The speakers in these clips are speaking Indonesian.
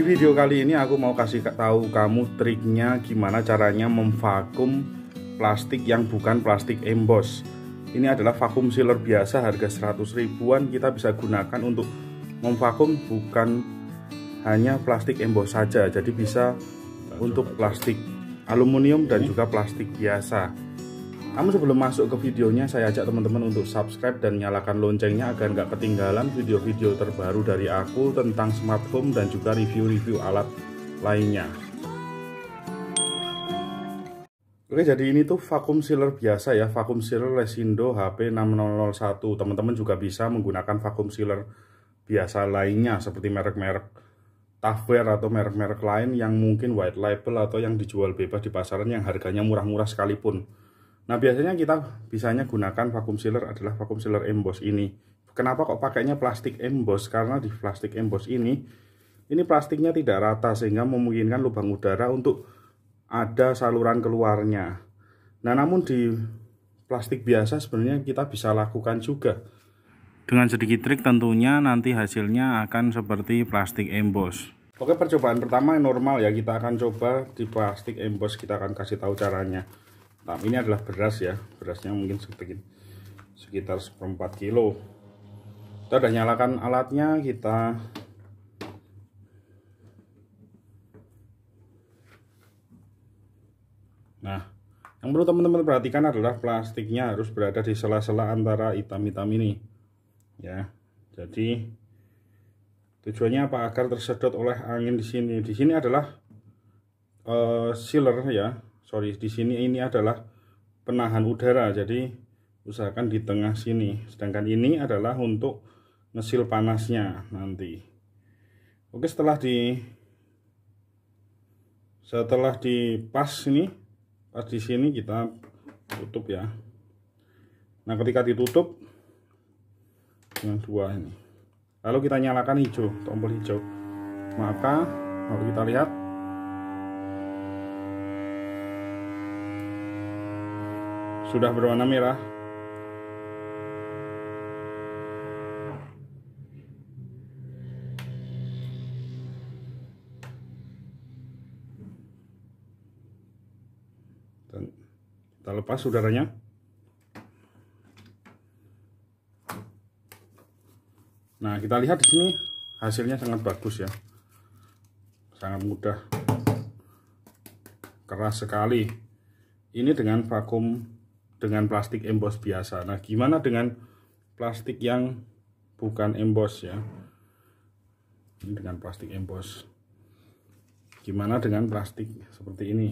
Di video kali ini aku mau kasih tahu kamu triknya gimana caranya memvakum plastik yang bukan plastik emboss. Ini adalah vakum sealer biasa harga 100 ribuan kita bisa gunakan untuk memvakum bukan hanya plastik emboss saja. Jadi bisa nah, untuk plastik aluminium dan juga plastik biasa. Namun sebelum masuk ke videonya, saya ajak teman-teman untuk subscribe dan nyalakan loncengnya agar nggak ketinggalan video-video terbaru dari aku tentang smartphone dan juga review-review alat lainnya. Oke, jadi ini tuh vakum sealer biasa ya, vakum sealer Lesindo HP6001. Teman-teman juga bisa menggunakan vakum sealer biasa lainnya seperti merek-merek Tafware atau merek-merek lain yang mungkin white label atau yang dijual bebas di pasaran yang harganya murah-murah sekalipun. Nah biasanya kita bisanya gunakan vacuum sealer adalah vacuum sealer emboss ini. Kenapa kok pakainya plastik emboss? Karena di plastik emboss ini, ini plastiknya tidak rata sehingga memungkinkan lubang udara untuk ada saluran keluarnya. Nah namun di plastik biasa sebenarnya kita bisa lakukan juga. Dengan sedikit trik tentunya nanti hasilnya akan seperti plastik emboss. Oke percobaan pertama normal ya kita akan coba di plastik emboss kita akan kasih tahu caranya nah ini adalah beras ya berasnya mungkin sekitar seperempat kilo kita sudah nyalakan alatnya kita nah yang perlu teman-teman perhatikan adalah plastiknya harus berada di sela-sela antara hitam-hitam ini. Ya. Jadi tujuannya apa? Agar tersedot oleh angin di sini. Di sini adalah uh, sealer ya sorry di sini ini adalah penahan udara jadi usahakan di tengah sini sedangkan ini adalah untuk ngesil panasnya nanti oke setelah di setelah dipas ini pas di sini kita tutup ya nah ketika ditutup dengan dua ini lalu kita nyalakan hijau tombol hijau maka kalau kita lihat sudah berwarna merah dan kita lepas udaranya. nah kita lihat di sini hasilnya sangat bagus ya sangat mudah keras sekali ini dengan vakum dengan plastik emboss biasa. Nah, gimana dengan plastik yang bukan emboss ya? Ini dengan plastik emboss. Gimana dengan plastik seperti ini?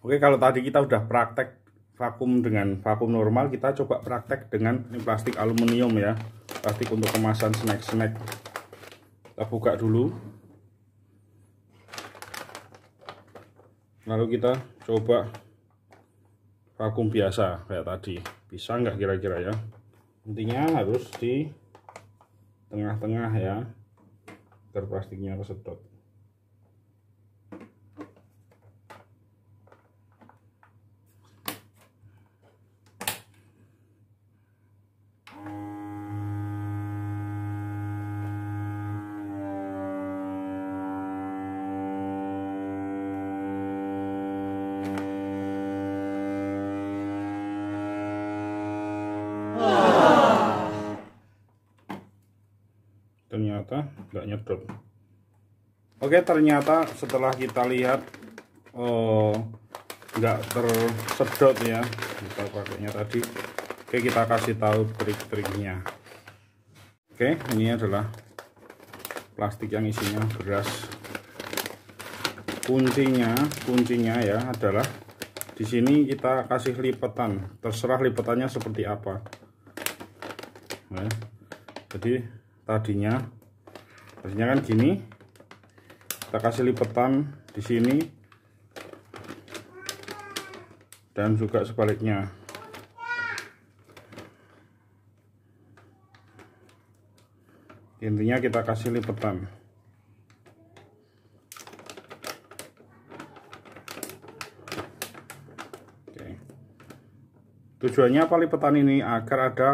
Oke, kalau tadi kita udah praktek vakum dengan vakum normal, kita coba praktek dengan ini plastik aluminium ya. Plastik untuk kemasan snack-snack. Kita buka dulu. lalu kita coba vakum biasa kayak tadi bisa nggak kira-kira ya intinya harus di tengah-tengah ya agar plastiknya kesedot ternyata nggak nyedot oke ternyata setelah kita lihat oh tersedot ya kita pakainya tadi oke kita kasih tahu trik-triknya oke ini adalah plastik yang isinya beras kuncinya kuncinya ya adalah di sini kita kasih lipatan terserah lipatannya seperti apa nah, jadi tadinya Biasanya kan gini kita kasih lipetan di sini dan juga sebaliknya intinya kita kasih lipetan tujuannya apa lipetan ini agar ada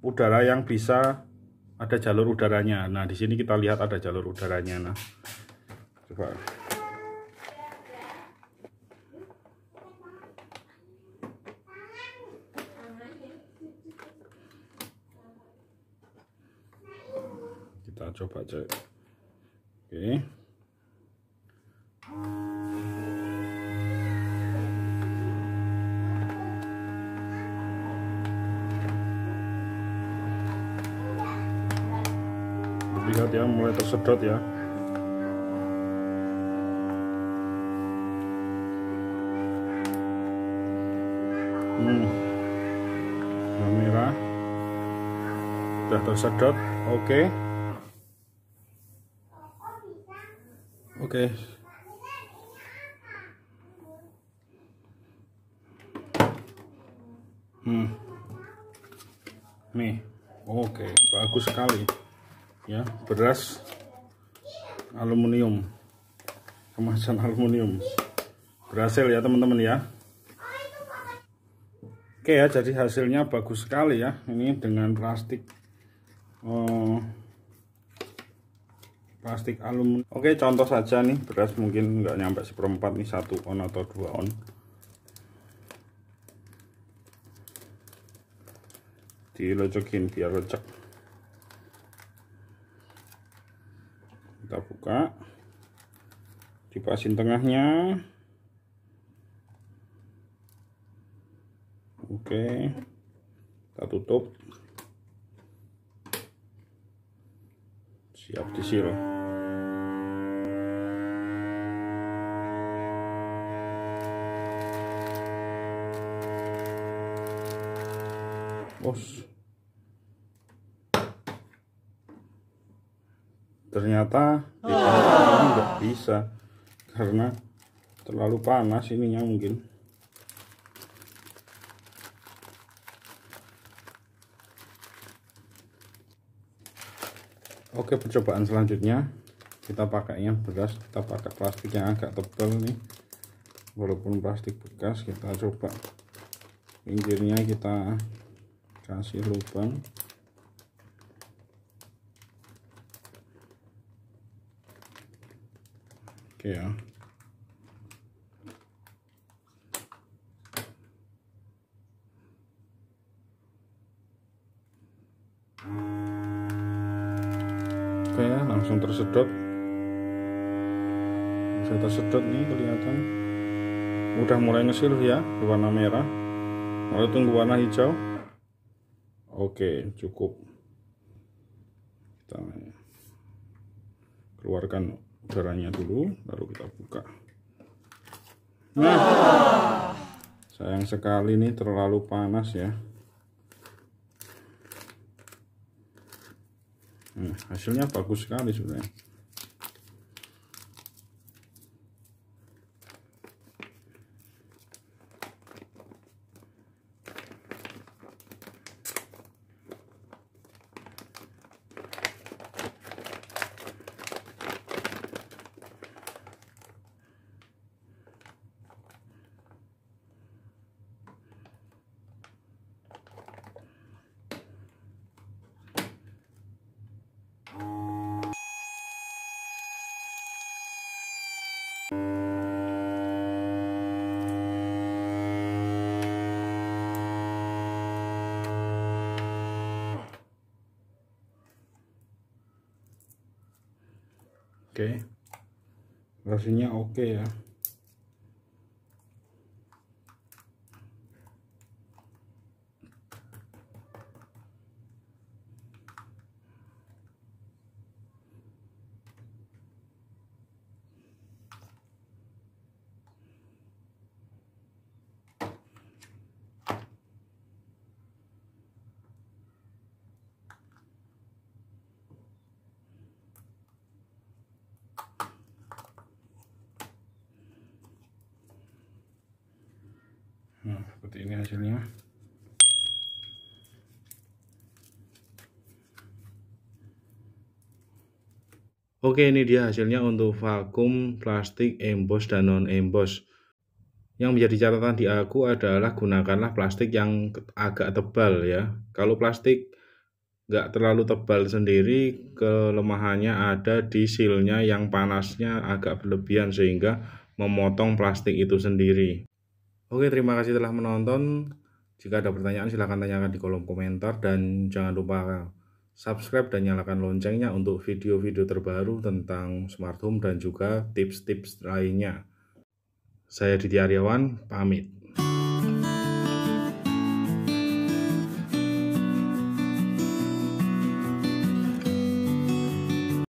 udara yang bisa ada jalur udaranya. Nah, di sini kita lihat ada jalur udaranya. Nah, coba. Kita coba cek. Oke. Okay. mulai tersedot ya hmm. nah merah sudah tersedot oke okay. oke okay. hmm nih oke okay. bagus sekali ya beras aluminium kemasan aluminium berhasil ya teman-teman ya oke ya jadi hasilnya bagus sekali ya ini dengan plastik eh, plastik aluminium oke contoh saja nih beras mungkin nggak nyampe seperempat nih satu on atau dua on dilocokin biar lecek dipasin tengahnya oke kita tutup siap disiram, bos ternyata oh. nggak bisa karena terlalu panas ininya mungkin oke percobaan selanjutnya kita pakai yang beras kita pakai plastik yang agak tebal nih walaupun plastik bekas kita coba pinggirnya kita kasih lubang Oke ya. Oke ya, langsung tersedot. Bisa tersedot nih kelihatan. Udah mulai ngesil ya, warna merah. Lalu tunggu warna hijau. Oke, cukup. Kita keluarkan udaranya dulu baru kita buka nah sayang sekali ini terlalu panas ya nah, hasilnya bagus sekali sebenarnya oke okay. rasanya oke okay ya nah seperti ini hasilnya Oke ini dia hasilnya untuk vakum, plastik, emboss, dan non-emboss yang menjadi catatan di aku adalah gunakanlah plastik yang agak tebal ya kalau plastik nggak terlalu tebal sendiri kelemahannya ada di sealnya yang panasnya agak berlebihan sehingga memotong plastik itu sendiri Oke, terima kasih telah menonton. Jika ada pertanyaan silahkan tanyakan di kolom komentar dan jangan lupa subscribe dan nyalakan loncengnya untuk video-video terbaru tentang smart home dan juga tips-tips lainnya. Saya Didi Aryawan, pamit.